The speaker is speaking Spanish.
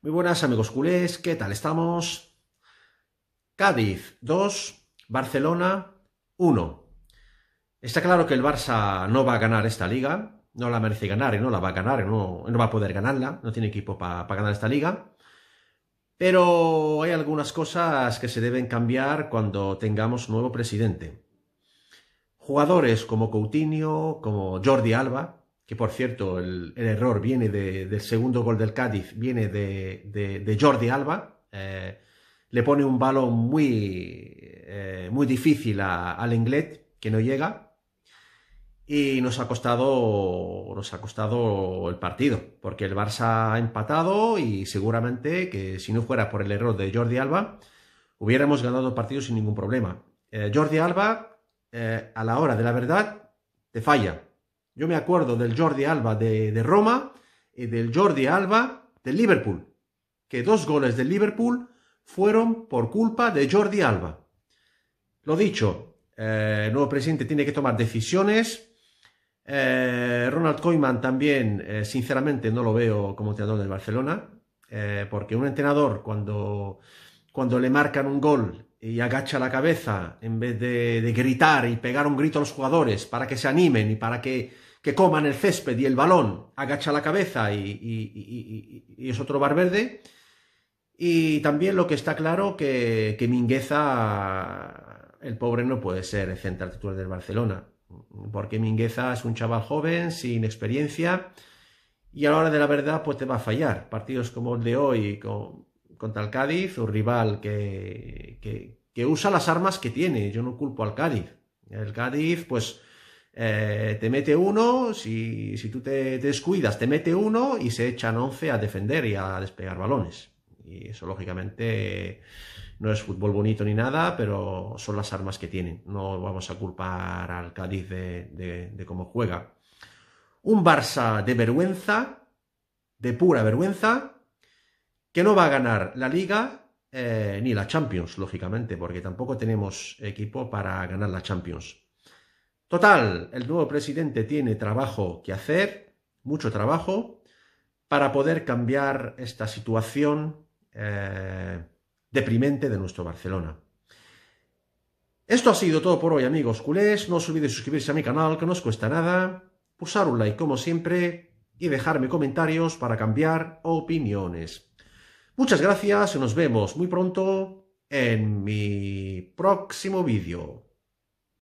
Muy buenas amigos culés, ¿qué tal estamos? Cádiz 2, Barcelona 1. Está claro que el Barça no va a ganar esta liga, no la merece ganar y no la va a ganar, no, va a poder ganarla, no tiene equipo para ganar esta liga. Pero hay algunas cosas que se deben cambiar cuando tengamos nuevo presidente. Jugadores como Coutinho, como Jordi Alba, que por cierto el, error viene del segundo gol del Cádiz, viene de, Jordi Alba, eh, le pone un balón muy, eh, muy difícil al Inglés, que no llega, y nos ha, costado, nos ha costado el partido, porque el Barça ha empatado y seguramente que si no fuera por el error de Jordi Alba, hubiéramos ganado el partido sin ningún problema. Eh, Jordi Alba, a la hora de la verdad, te falla yo me acuerdo del Jordi Alba de, Roma y del Jordi Alba del Liverpool, que dos goles del Liverpool fueron por culpa de Jordi Alba. Lo dicho, eh, el nuevo presidente tiene que tomar decisiones. Eh, Ronald Koeman también, eh, sinceramente, no lo veo como entrenador del Barcelona, porque un entrenador cuando, cuando le marcan un gol y agacha la cabeza en vez de, gritar y pegar un grito a los jugadores para que se animen y para que coman el césped y el balón, agacha la cabeza y, es otro bar verde. Y también lo que está claro que, que Mingueza, el pobre no puede ser el central titular del Barcelona, porque Mingueza es un chaval joven, sin experiencia, y a la hora de la verdad pues te va a fallar. Partidos como el de hoy con, contra el Cádiz, un rival que, que usa las armas que tiene, yo no culpo al Cádiz. El Cádiz pues eh, te mete uno, si, tú te, descuidas, te mete uno y se echan 11 a defender y a despegar balones. Y eso, lógicamente, no es fútbol bonito ni nada, pero son las armas que tienen. No vamos a culpar al Cádiz de, cómo juega. Un Barça de vergüenza, de pura vergüenza, que no va a ganar la Liga eh, ni la Champions, lógicamente, porque tampoco tenemos equipo para ganar la Champions. Total, el nuevo presidente tiene trabajo que hacer, mucho trabajo, para poder cambiar esta situación eh, deprimente de nuestro Barcelona. Esto ha sido todo por hoy, amigos culés. No os olvidéis suscribirse a mi canal, que no os cuesta nada. Pulsar un like, como siempre, y dejarme comentarios para cambiar opiniones. Muchas gracias y nos vemos muy pronto en mi próximo vídeo.